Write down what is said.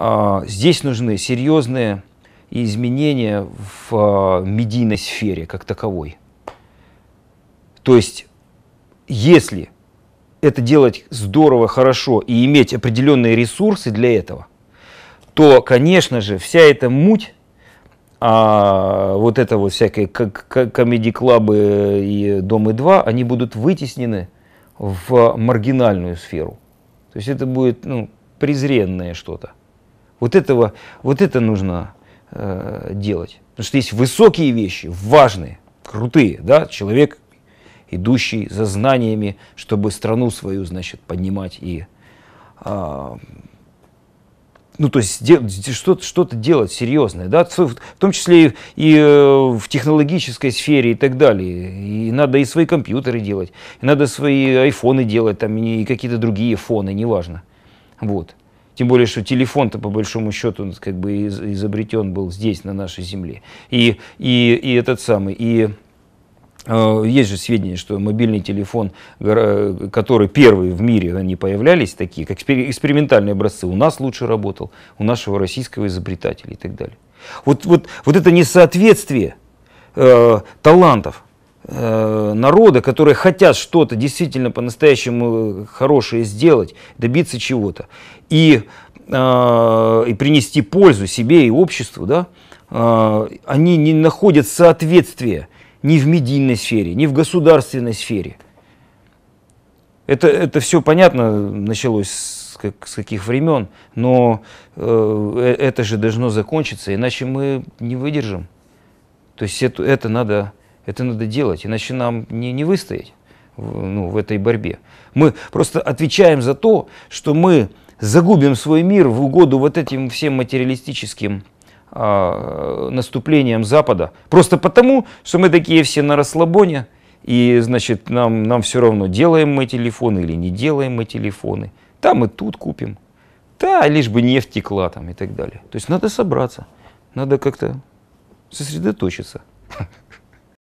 А, здесь нужны серьезные изменения в а, медийной сфере как таковой. То есть, если это делать здорово, хорошо и иметь определенные ресурсы для этого, то, конечно же, вся эта муть, а вот это вот всякие комедий-клабы и Домы-2, они будут вытеснены в маргинальную сферу. То есть это будет ну, презренное что-то. Вот, этого, вот это нужно э, делать. Потому что есть высокие вещи, важные, крутые. Да? Человек, идущий за знаниями, чтобы страну свою, значит, поднимать и... Э, ну, то есть что-то что делать серьезное, да, в том числе и, и э, в технологической сфере и так далее. И надо и свои компьютеры делать, и надо свои айфоны делать, там, и какие-то другие фоны, неважно. Вот. Тем более, что телефон-то, по большому счету, он, как бы изобретен был здесь, на нашей земле. И, и, и этот самый, и э, есть же сведения, что мобильный телефон, который первый в мире, они появлялись такие, как экспериментальные образцы, у нас лучше работал, у нашего российского изобретателя и так далее. Вот, вот, вот это несоответствие э, талантов – Э, народа, которые хотят что-то действительно по-настоящему э, хорошее сделать, добиться чего-то и, э, и принести пользу себе и обществу, да, они не находят соответствия ни в медийной сфере, ни в государственной сфере. Это, это все понятно началось с, как, с каких времен, но э, это же должно закончиться, иначе мы не выдержим. То есть это, это надо это надо делать, иначе нам не, не выстоять в ну, в этой борьбе. Мы просто отвечаем за то, что мы загубим свой мир в угоду вот этим всем материалистическим а, наступлением Запада. Просто потому, что мы такие все на расслабоне, и, значит, нам, нам все равно, делаем мы телефоны или не делаем мы телефоны. Там и тут купим. Да, лишь бы нефть текла там и так далее. То есть надо собраться, надо как-то сосредоточиться.